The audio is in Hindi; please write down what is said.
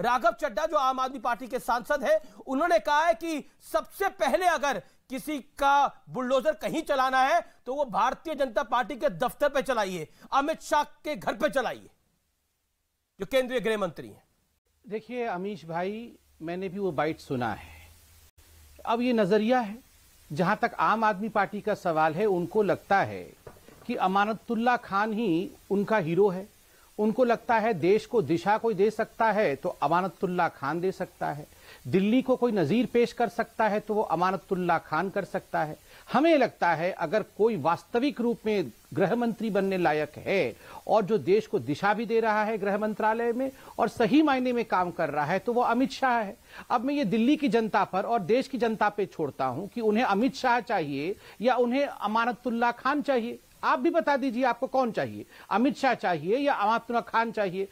राघव चड्डा जो आम आदमी पार्टी के सांसद हैं उन्होंने कहा है कि सबसे पहले अगर किसी का बुलडोजर कहीं चलाना है तो वो भारतीय जनता पार्टी के दफ्तर पे चलाइए अमित शाह के घर पे चलाइए जो केंद्रीय गृह मंत्री हैं देखिए अमीश भाई मैंने भी वो बाइट सुना है अब ये नजरिया है जहां तक आम आदमी पार्टी का सवाल है उनको लगता है कि अमानतुल्ला खान ही उनका हीरो है उनको लगता है देश को दिशा कोई दे सकता है तो अमानतुल्ला खान दे सकता है दिल्ली को कोई नज़ीर पेश कर सकता है तो वो अमानतुल्ला खान कर सकता है हमें लगता है अगर कोई वास्तविक रूप में गृह मंत्री बनने लायक है और जो देश को दिशा भी दे रहा है गृह मंत्रालय में और सही मायने में काम कर रहा है तो वो अमित शाह है अब मैं ये दिल्ली की जनता पर और देश की जनता पे छोड़ता हूं कि उन्हें अमित शाह चाहिए या उन्हें अमानतुल्ला खान चाहिए आप भी बता दीजिए आपको कौन चाहिए अमित शाह चाहिए या अमातुना खान चाहिए